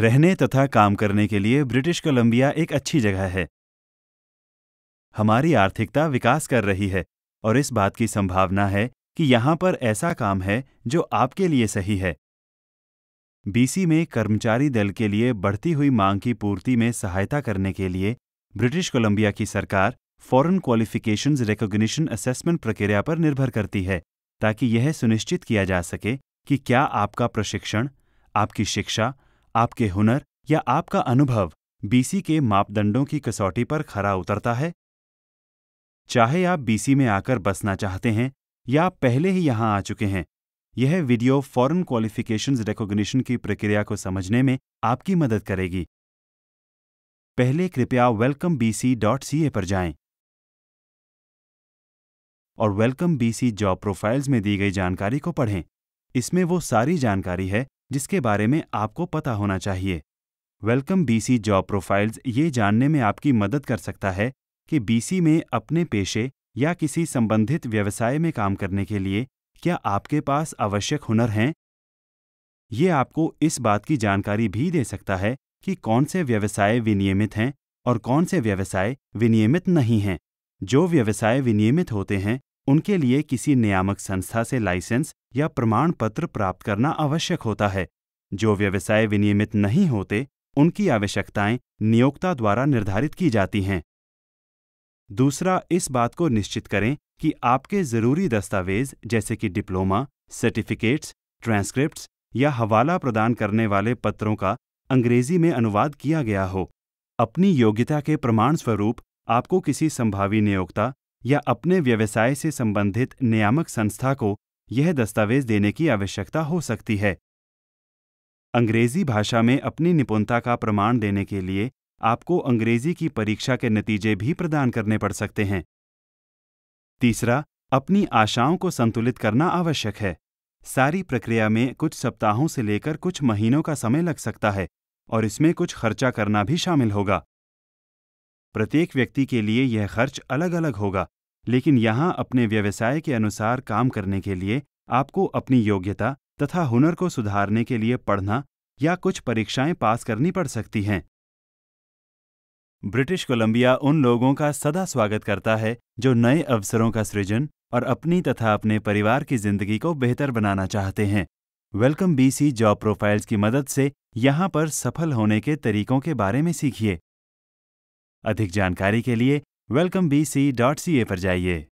रहने तथा काम करने के लिए ब्रिटिश कोलंबिया एक अच्छी जगह है हमारी आर्थिकता विकास कर रही है और इस बात की संभावना है कि यहां पर ऐसा काम है जो आपके लिए सही है बीसी में कर्मचारी दल के लिए बढ़ती हुई मांग की पूर्ति में सहायता करने के लिए ब्रिटिश कोलंबिया की सरकार फॉरेन क्वालिफिकेशंस रिकॉग्निशन असेसमेंट प्रक्रिया पर निर्भर करती है ताकि यह सुनिश्चित किया जा सके कि क्या आपका प्रशिक्षण आपकी शिक्षा आपके हुनर या आपका अनुभव बीसी के मापदंडों की कसौटी पर खरा उतरता है चाहे आप बीसी में आकर बसना चाहते हैं या आप पहले ही यहां आ चुके हैं यह वीडियो फॉरेन क्वालिफिकेशंस रिकॉग्निशन की प्रक्रिया को समझने में आपकी मदद करेगी पहले कृपया वेलकम सी डॉट ए पर जाएं और वेलकम बीसी जॉब प्रोफाइल्स में दी गई जानकारी को पढ़ें इसमें वो सारी जानकारी है जिसके बारे में आपको पता होना चाहिए वेलकम बीसी जॉब प्रोफाइल्स ये जानने में आपकी मदद कर सकता है कि बीसी में अपने पेशे या किसी संबंधित व्यवसाय में काम करने के लिए क्या आपके पास आवश्यक हुनर हैं ये आपको इस बात की जानकारी भी दे सकता है कि कौन से व्यवसाय विनियमित हैं और कौन से व्यवसाय विनियमित नहीं हैं जो व्यवसाय विनियमित होते हैं उनके लिए किसी नियामक संस्था से लाइसेंस या प्रमाण पत्र प्राप्त करना आवश्यक होता है जो व्यवसाय विनियमित नहीं होते उनकी आवश्यकताएं नियोक्ता द्वारा निर्धारित की जाती हैं दूसरा इस बात को निश्चित करें कि आपके ज़रूरी दस्तावेज जैसे कि डिप्लोमा सर्टिफिकेट्स ट्रांसक्रिप्ट्स या हवाला प्रदान करने वाले पत्रों का अंग्रेजी में अनुवाद किया गया हो अपनी योग्यता के प्रमाण स्वरूप आपको किसी संभावी नियोक्ता या अपने व्यवसाय से संबंधित नियामक संस्था को यह दस्तावेज देने की आवश्यकता हो सकती है अंग्रेजी भाषा में अपनी निपुणता का प्रमाण देने के लिए आपको अंग्रेजी की परीक्षा के नतीजे भी प्रदान करने पड़ सकते हैं तीसरा अपनी आशाओं को संतुलित करना आवश्यक है सारी प्रक्रिया में कुछ सप्ताहों से लेकर कुछ महीनों का समय लग सकता है और इसमें कुछ खर्चा करना भी शामिल होगा प्रत्येक व्यक्ति के लिए यह खर्च अलग अलग होगा लेकिन यहाँ अपने व्यवसाय के अनुसार काम करने के लिए आपको अपनी योग्यता तथा हुनर को सुधारने के लिए पढ़ना या कुछ परीक्षाएं पास करनी पड़ सकती हैं ब्रिटिश कोलंबिया उन लोगों का सदा स्वागत करता है जो नए अवसरों का सृजन और अपनी तथा अपने परिवार की जिंदगी को बेहतर बनाना चाहते हैं वेलकम बीसी जॉब प्रोफाइल्स की मदद से यहां पर सफल होने के तरीकों के बारे में सीखिए अधिक जानकारी के लिए welcome B C dot C A पर जाइए